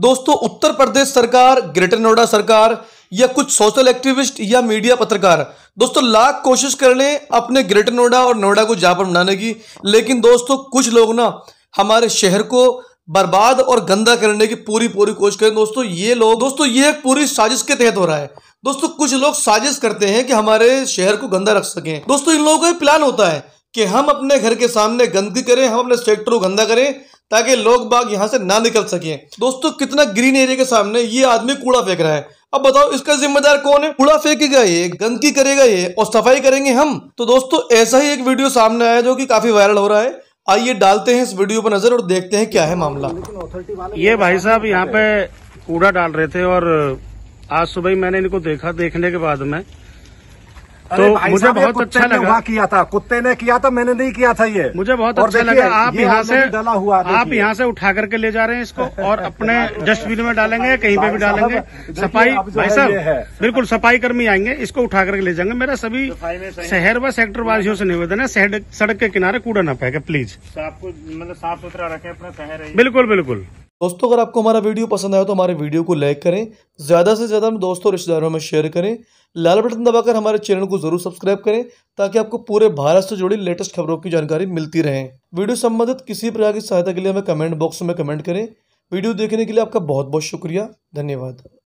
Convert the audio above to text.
दोस्तों उत्तर प्रदेश सरकार ग्रेटर नोएडा सरकार या कुछ सोशल एक्टिविस्ट या मीडिया पत्रकार दोस्तों लाख कोशिश कर ले अपने ग्रेटर नोएडा और नोएडा को जापर बनाने की लेकिन दोस्तों कुछ लोग ना हमारे शहर को बर्बाद और गंदा करने की पूरी पूरी कोशिश करें दोस्तों ये लोग दोस्तों ये एक पूरी साजिश के तहत हो रहा है दोस्तों कुछ लोग साजिश करते हैं कि हमारे शहर को गंदा रख सकें दोस्तों इन लोगों का प्लान होता है कि हम अपने घर के सामने गंदगी करें हम अपने सेक्टर को गंदा करें ताकि लोग बाग यहाँ से ना निकल सकें दोस्तों कितना ग्रीन एरिया के सामने ये आदमी कूड़ा फेंक रहा है अब बताओ इसका जिम्मेदार कौन है कूड़ा फेंकेगा ये गंदगी करेगा ये और सफाई करेंगे हम तो दोस्तों ऐसा ही एक वीडियो सामने आया जो कि काफी वायरल हो रहा है आइए डालते हैं इस वीडियो पर नजर और देखते हैं क्या है मामला ये भाई साहब यहाँ पे कूड़ा डाल रहे थे और आज सुबह मैंने इनको देखा देखने के बाद में तो मुझे बहुत अच्छा लगा किया था कुत्ते ने किया था मैंने नहीं किया था ये मुझे बहुत अच्छा लगा आप यहाँ से डाला हुआ आप यहाँ से उठा करके ले जा रहे हैं इसको और अपने डस्टबिन में डालेंगे कहीं पे भी डालेंगे सफाई भाई साहब बिल्कुल सफाई कर्मी आएंगे इसको उठा करके ले जाएंगे मेरा सभी शहर व सेक्टर वासियों से निवेदन है सड़क के किनारे कूड़ा न फेंके प्लीज आपको मतलब साफ सुथरा रखे अपना शहर बिल्कुल बिल्कुल दोस्तों अगर आपको हमारा वीडियो पसंद आया तो हमारे वीडियो को लाइक करें ज़्यादा से ज़्यादा दोस्तों रिश्तेदारों में शेयर करें लाल बटन दबाकर हमारे चैनल को जरूर सब्सक्राइब करें ताकि आपको पूरे भारत से जुड़ी लेटेस्ट खबरों की जानकारी मिलती रहे वीडियो संबंधित किसी प्रकार की सहायता के लिए हमें कमेंट बॉक्स में कमेंट करें वीडियो देखने के लिए आपका बहुत बहुत शुक्रिया धन्यवाद